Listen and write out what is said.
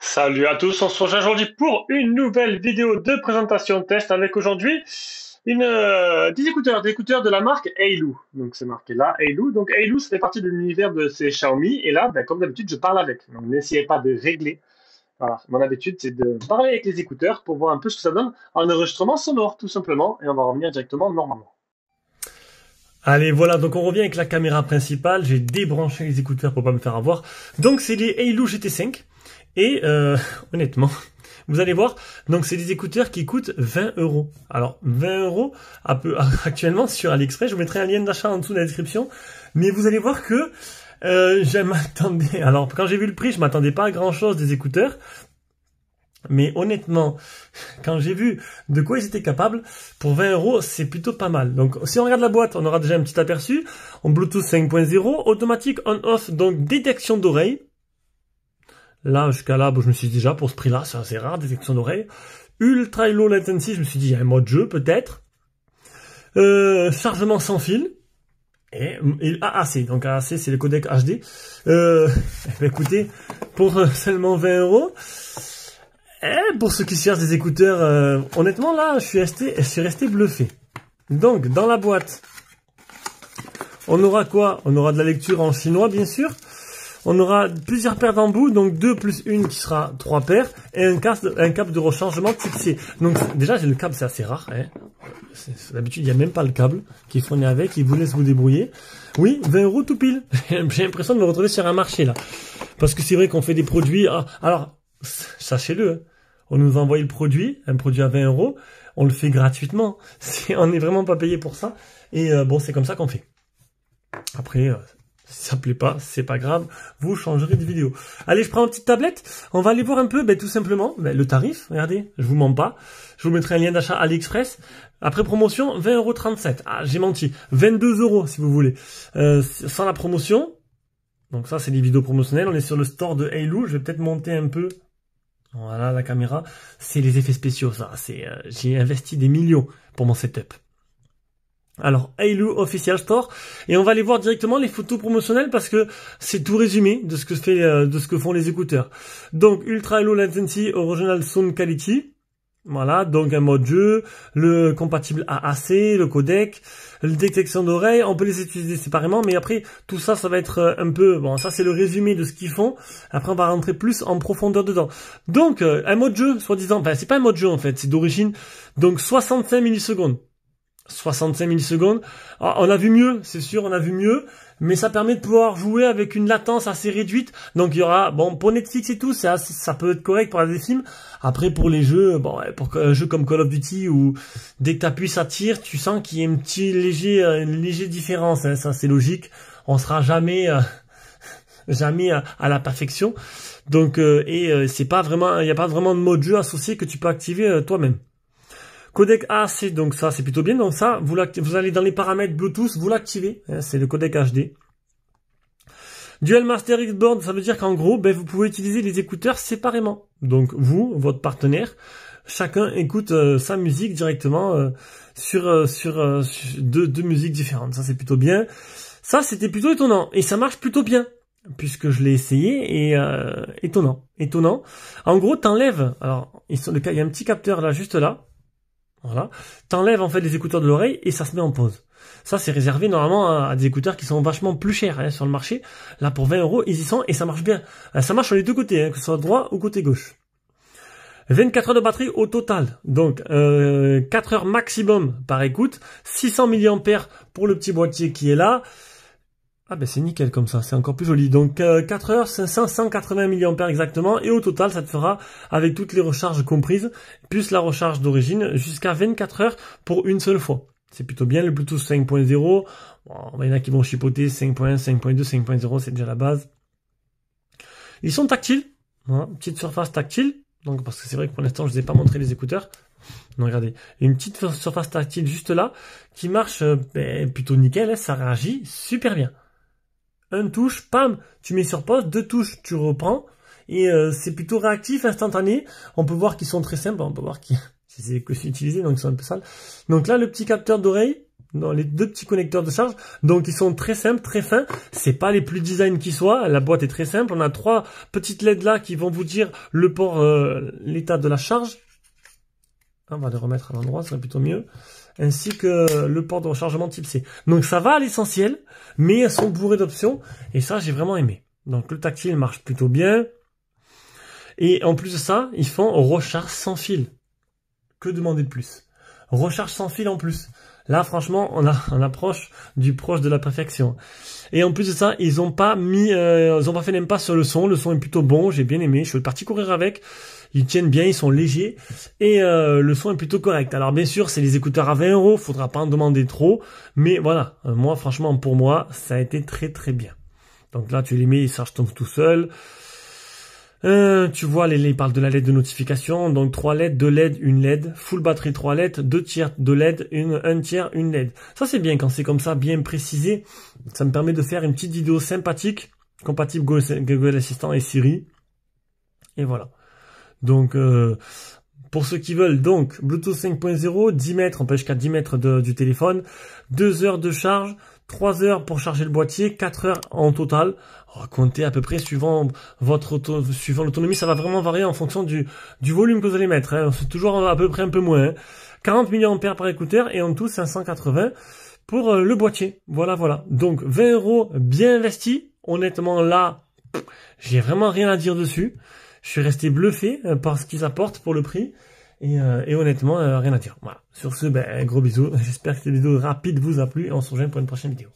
Salut à tous, on se rejoint aujourd'hui pour une nouvelle vidéo de présentation test avec aujourd'hui une, euh, des écouteurs, des écouteurs de la marque Eilu. Donc c'est marqué là, Eilu. Donc Eilu, ça fait partie de l'univers de ces Xiaomi. Et là, ben, comme d'habitude, je parle avec. Donc n'essayez pas de régler. mon habitude, c'est de parler avec les écouteurs pour voir un peu ce que ça donne en enregistrement sonore, tout simplement. Et on va revenir directement normalement. Allez, voilà, donc on revient avec la caméra principale. J'ai débranché les écouteurs pour pas me faire avoir. Donc c'est les Eilu GT5. Et euh, honnêtement, vous allez voir, donc c'est des écouteurs qui coûtent 20 euros. Alors 20 euros actuellement sur AliExpress, je vous mettrai un lien d'achat en dessous de la description, mais vous allez voir que euh, je m'attendais. Alors quand j'ai vu le prix, je m'attendais pas à grand chose des écouteurs. Mais honnêtement, quand j'ai vu de quoi ils étaient capables, pour 20 euros, c'est plutôt pas mal. Donc, si on regarde la boîte, on aura déjà un petit aperçu. En Bluetooth 5.0, automatique on-off, donc détection d'oreille. Là, jusqu'à là, je me suis dit déjà, pour ce prix-là, c'est assez rare, détection d'oreille. Ultra low latency, je me suis dit, il y a un mode jeu, peut-être. Euh, chargement sans fil. Et, AAC, donc AAC c'est le codec HD. Euh, bah, écoutez, pour euh, seulement 20 euros, et pour ceux qui cherchent des écouteurs, honnêtement là, je suis, resté, je suis resté bluffé. Donc dans la boîte, on aura quoi On aura de la lecture en chinois bien sûr, on aura plusieurs paires d'embouts, donc 2 plus 1 qui sera 3 paires, et un câble un de rechargement fixé. Donc déjà, le câble, c'est assez rare. Hein. D'habitude, il n'y a même pas le câble qui est avec, il vous laisse vous débrouiller. Oui, 20 euros tout pile. J'ai l'impression de me retrouver sur un marché là. Parce que c'est vrai qu'on fait des produits... Ah, alors, sachez-le, hein, on nous envoie le produit, un produit à 20 euros, on le fait gratuitement. on n'est vraiment pas payé pour ça. Et euh, bon, c'est comme ça qu'on fait. Après, euh, si ça plaît pas, c'est pas grave, vous changerez de vidéo. Allez, je prends une petite tablette, on va aller voir un peu, ben, tout simplement, ben, le tarif, regardez, je vous mens pas, je vous mettrai un lien d'achat AliExpress, après promotion, 20,37€, ah, j'ai menti, euros si vous voulez, euh, sans la promotion, donc ça c'est des vidéos promotionnelles, on est sur le store de Halo, je vais peut-être monter un peu, voilà la caméra, c'est les effets spéciaux ça, c'est euh, j'ai investi des millions pour mon setup. Alors, Ailu Official Store. Et on va aller voir directement les photos promotionnelles parce que c'est tout résumé de ce que fait, euh, de ce que font les écouteurs. Donc, Ultra hello Latency Original Sound Quality. Voilà, donc un mode jeu, le compatible AAC, le codec, la détection d'oreilles, on peut les utiliser séparément, mais après, tout ça, ça va être euh, un peu... Bon, ça c'est le résumé de ce qu'ils font, après on va rentrer plus en profondeur dedans. Donc, euh, un mode jeu, soi-disant, enfin c'est pas un mode jeu en fait, c'est d'origine, donc 65 millisecondes. 65 millisecondes. secondes. Ah, on a vu mieux, c'est sûr, on a vu mieux, mais ça permet de pouvoir jouer avec une latence assez réduite. Donc il y aura, bon, pour Netflix et tout, ça, ça peut être correct pour la films. Après pour les jeux, bon, pour un jeu comme Call of Duty où dès que t'appuies ça tire, tu sens qu'il y a une petite léger, euh, une légère différence. Hein. ça c'est logique. On sera jamais, euh, jamais à, la perfection. Donc euh, et c'est pas vraiment, il n'y a pas vraiment de mode jeu associé que tu peux activer toi-même. Codec AC, donc ça c'est plutôt bien. Donc ça, vous, vous allez dans les paramètres Bluetooth, vous l'activez. Euh, c'est le codec HD. Dual Master X Board, ça veut dire qu'en gros, ben, vous pouvez utiliser les écouteurs séparément. Donc vous, votre partenaire, chacun écoute euh, sa musique directement euh, sur, sur, deux, deux, musiques différentes. Ça c'est plutôt bien. Ça c'était plutôt étonnant et ça marche plutôt bien puisque je l'ai essayé et étonnant, étonnant. En gros, t'enlèves. Alors, il y a un petit capteur là, juste là. Voilà. T'enlèves en fait les écouteurs de l'oreille et ça se met en pause. Ça, c'est réservé normalement à, des écouteurs qui sont vachement plus chers hein, sur le marché. Là, pour 20 euros, ils y sont et ça marche bien. Euh, ça marche sur les deux côtés, hein, que ce soit droit ou côté gauche. 24 heures de batterie au total, donc euh, 4 heures maximum par écoute, 600 mAh pour le petit boîtier qui est là, ah ben c'est nickel comme ça, c'est encore plus joli. Donc 4 euh, heures, 500, 180 mAh exactement, et au total ça te fera, avec toutes les recharges comprises, plus la recharge d'origine, jusqu'à 24 heures pour une seule fois. C'est plutôt bien le Bluetooth 5.0. Bon, il y en a qui vont chipoter 5.1, 5.2, 5.0, c'est déjà la base. Ils sont tactiles, hein, petite surface tactile. Donc parce que c'est vrai que pour l'instant je ne vous ai pas montré les écouteurs. Non, regardez, une petite surface tactile juste là, qui marche euh, ben, plutôt nickel, hein, ça réagit super bien. Un touche, pam, tu mets sur pause, deux touches, tu reprends. Et euh, c'est plutôt réactif, instantané. On peut voir qu'ils sont très simples, on peut voir qu'ils c'est que c'est utilisé, donc ils sont un peu sales. Donc là, le petit capteur d'oreille, dans les deux petits connecteurs de charge, donc ils sont très simples, très fins. C'est pas les plus design qui soient. La boîte est très simple. On a trois petites LED là qui vont vous dire le port, euh, l'état de la charge, Hein, on va le remettre à l'endroit, ce serait plutôt mieux. Ainsi que le port de rechargement type C. Donc ça va à l'essentiel, mais elles sont bourrées d'options. Et ça, j'ai vraiment aimé. Donc le tactile marche plutôt bien. Et en plus de ça, ils font recharge sans fil. Que demander de plus Recharge sans fil en plus. Là, franchement, on, a, on approche du proche de la perfection. Et en plus de ça, ils n'ont pas mis, euh, ils ont pas fait l'impasse sur le son. Le son est plutôt bon. J'ai bien aimé. Je suis parti courir avec ils tiennent bien, ils sont légers et euh, le son est plutôt correct. Alors bien sûr, c'est les écouteurs à 20 euros, faudra pas en demander trop, mais voilà, euh, moi franchement pour moi, ça a été très très bien. Donc là, tu les mets, ils chargent tout seul. Euh, tu vois, les, les, ils parlent de la LED de notification, donc 3 LED, 2 LED, 1 LED, full batterie 3 LED, 2 tiers de LED, 1 un tiers, une LED. Ça c'est bien quand c'est comme ça, bien précisé. Ça me permet de faire une petite vidéo sympathique, compatible Google Assistant et Siri. Et voilà. Donc euh, pour ceux qui veulent, donc Bluetooth 5.0, 10 mètres, en peut jusqu'à 10 mètres du téléphone, 2 heures de charge, 3 heures pour charger le boîtier, 4 heures en total. Oh, comptez à peu près suivant votre auto, suivant l'autonomie, ça va vraiment varier en fonction du, du volume que vous allez mettre. Hein. C'est toujours à peu près un peu moins. Hein. 40 mAh par écouteur et en tout 580 pour euh, le boîtier. Voilà, voilà. Donc 20 euros bien investis. Honnêtement, là, j'ai vraiment rien à dire dessus je suis resté bluffé euh, par ce qu'ils apportent pour le prix. Et, euh, honnêtement, euh, rien à dire. Voilà. Sur ce, ben, gros bisous. J'espère que cette vidéo rapide vous a plu et on se rejoint pour une prochaine vidéo.